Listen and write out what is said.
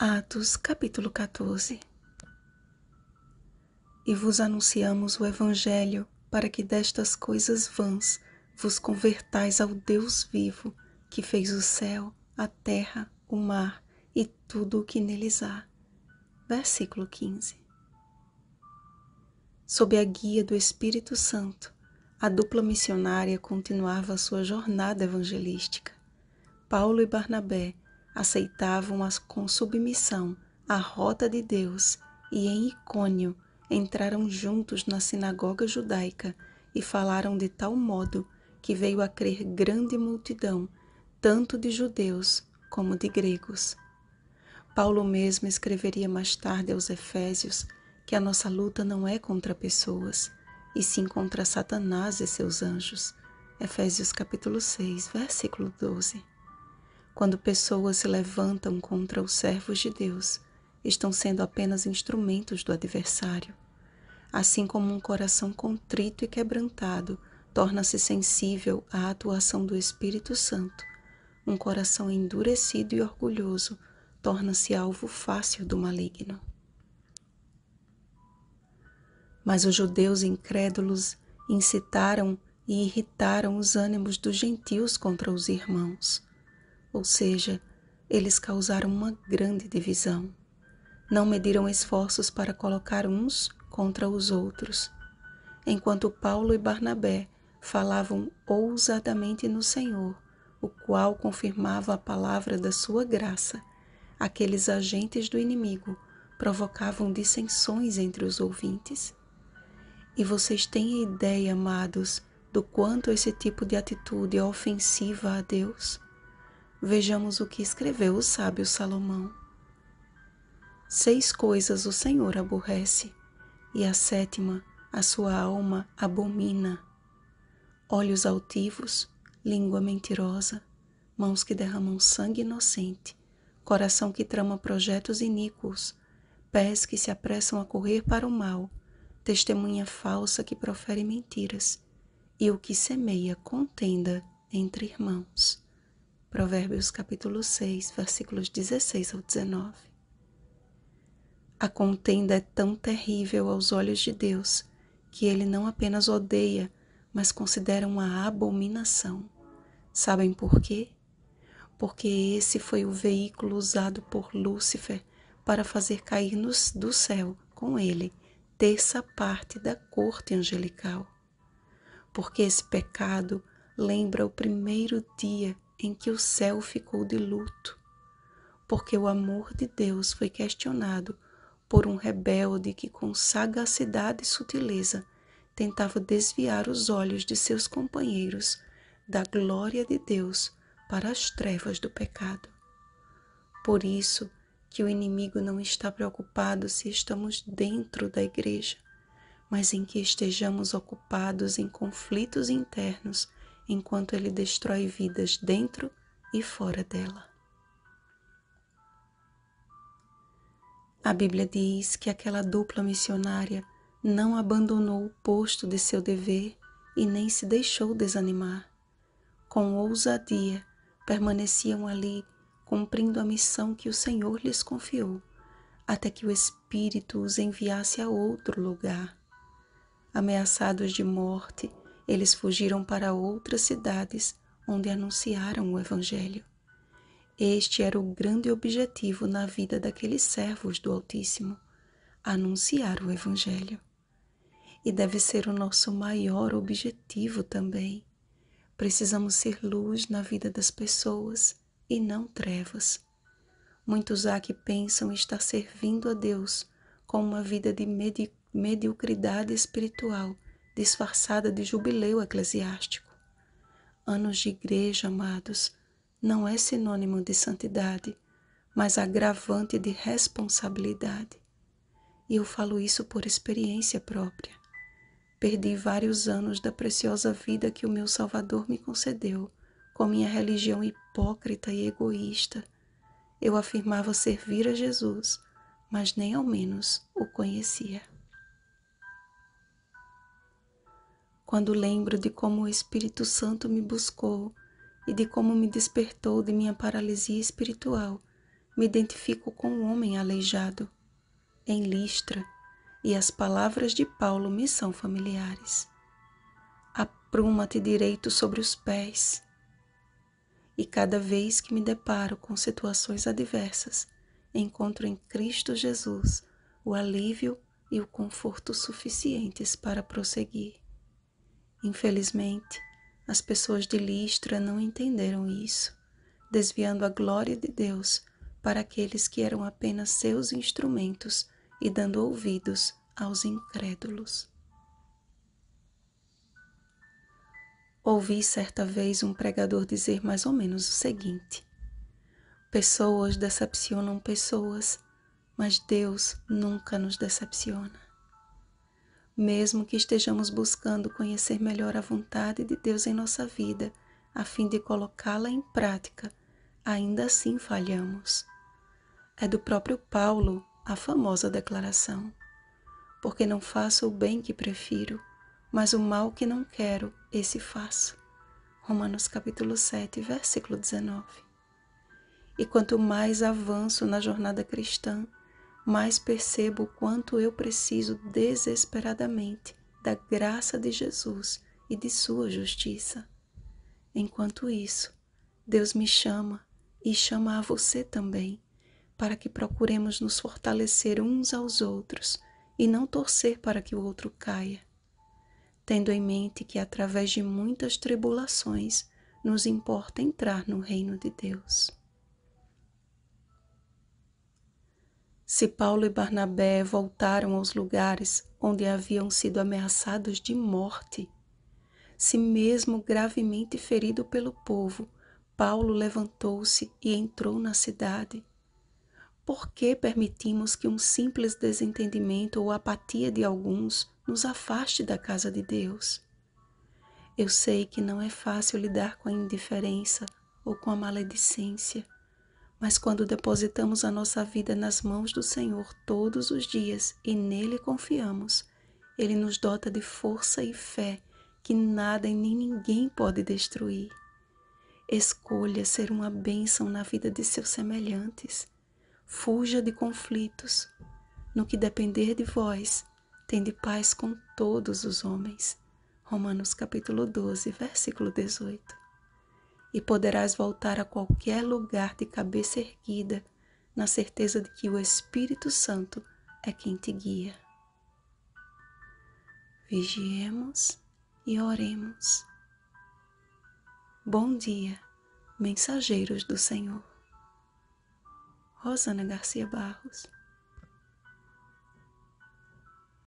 Atos capítulo 14 E vos anunciamos o Evangelho para que destas coisas vãs vos convertais ao Deus vivo, que fez o céu, a terra, o mar e tudo o que neles há. Versículo 15 Sob a guia do Espírito Santo, a dupla missionária continuava sua jornada evangelística. Paulo e Barnabé aceitavam as, com submissão a rota de Deus e em Icônio entraram juntos na sinagoga judaica e falaram de tal modo que veio a crer grande multidão, tanto de judeus como de gregos. Paulo mesmo escreveria mais tarde aos Efésios que a nossa luta não é contra pessoas, e sim contra Satanás e seus anjos. Efésios capítulo 6, versículo 12. Quando pessoas se levantam contra os servos de Deus, estão sendo apenas instrumentos do adversário. Assim como um coração contrito e quebrantado torna-se sensível à atuação do Espírito Santo, um coração endurecido e orgulhoso torna-se alvo fácil do maligno. Mas os judeus incrédulos incitaram e irritaram os ânimos dos gentios contra os irmãos ou seja, eles causaram uma grande divisão. Não mediram esforços para colocar uns contra os outros. Enquanto Paulo e Barnabé falavam ousadamente no Senhor, o qual confirmava a palavra da sua graça, aqueles agentes do inimigo provocavam dissensões entre os ouvintes. E vocês têm ideia, amados, do quanto esse tipo de atitude é ofensiva a Deus? Vejamos o que escreveu o sábio Salomão. Seis coisas o Senhor aborrece, e a sétima a sua alma abomina: olhos altivos, língua mentirosa, mãos que derramam sangue inocente, coração que trama projetos iníquos, pés que se apressam a correr para o mal, testemunha falsa que profere mentiras, e o que semeia contenda entre irmãos. Provérbios capítulo 6, versículos 16 ao 19. A contenda é tão terrível aos olhos de Deus que ele não apenas odeia, mas considera uma abominação. Sabem por quê? Porque esse foi o veículo usado por Lúcifer para fazer cair nos, do céu com ele terça parte da corte angelical. Porque esse pecado lembra o primeiro dia em que o céu ficou de luto, porque o amor de Deus foi questionado por um rebelde que, com sagacidade e sutileza, tentava desviar os olhos de seus companheiros da glória de Deus para as trevas do pecado. Por isso que o inimigo não está preocupado se estamos dentro da igreja, mas em que estejamos ocupados em conflitos internos enquanto ele destrói vidas dentro e fora dela. A Bíblia diz que aquela dupla missionária não abandonou o posto de seu dever e nem se deixou desanimar. Com ousadia, permaneciam ali, cumprindo a missão que o Senhor lhes confiou, até que o Espírito os enviasse a outro lugar. Ameaçados de morte, eles fugiram para outras cidades onde anunciaram o Evangelho. Este era o grande objetivo na vida daqueles servos do Altíssimo anunciar o Evangelho. E deve ser o nosso maior objetivo também. Precisamos ser luz na vida das pessoas e não trevas. Muitos há que pensam estar servindo a Deus com uma vida de medi mediocridade espiritual disfarçada de jubileu eclesiástico. Anos de igreja, amados, não é sinônimo de santidade, mas agravante de responsabilidade. E eu falo isso por experiência própria. Perdi vários anos da preciosa vida que o meu Salvador me concedeu com minha religião hipócrita e egoísta. Eu afirmava servir a Jesus, mas nem ao menos o conhecia. quando lembro de como o Espírito Santo me buscou e de como me despertou de minha paralisia espiritual, me identifico com o um homem aleijado, em listra, e as palavras de Paulo me são familiares. Apruma-te direito sobre os pés. E cada vez que me deparo com situações adversas, encontro em Cristo Jesus o alívio e o conforto suficientes para prosseguir. Infelizmente, as pessoas de Listra não entenderam isso, desviando a glória de Deus para aqueles que eram apenas seus instrumentos e dando ouvidos aos incrédulos. Ouvi certa vez um pregador dizer mais ou menos o seguinte: Pessoas decepcionam pessoas, mas Deus nunca nos decepciona mesmo que estejamos buscando conhecer melhor a vontade de Deus em nossa vida, a fim de colocá-la em prática, ainda assim falhamos. É do próprio Paulo a famosa declaração: Porque não faço o bem que prefiro, mas o mal que não quero, esse faço. Romanos capítulo 7, versículo 19. E quanto mais avanço na jornada cristã, mais percebo o quanto eu preciso desesperadamente da graça de Jesus e de sua justiça. Enquanto isso, Deus me chama e chama a você também, para que procuremos nos fortalecer uns aos outros e não torcer para que o outro caia, tendo em mente que através de muitas tribulações nos importa entrar no reino de Deus. Se Paulo e Barnabé voltaram aos lugares onde haviam sido ameaçados de morte, se mesmo gravemente ferido pelo povo, Paulo levantou-se e entrou na cidade. Por que permitimos que um simples desentendimento ou apatia de alguns nos afaste da casa de Deus? Eu sei que não é fácil lidar com a indiferença ou com a maledicência mas quando depositamos a nossa vida nas mãos do Senhor todos os dias e nele confiamos, ele nos dota de força e fé que nada e nem ninguém pode destruir. Escolha ser uma bênção na vida de seus semelhantes. Fuja de conflitos. No que depender de vós, tende paz com todos os homens. Romanos capítulo 12, versículo 18 e poderás voltar a qualquer lugar de cabeça erguida, na certeza de que o Espírito Santo é quem te guia. Vigiemos e oremos. Bom dia, mensageiros do Senhor. Rosana Garcia Barros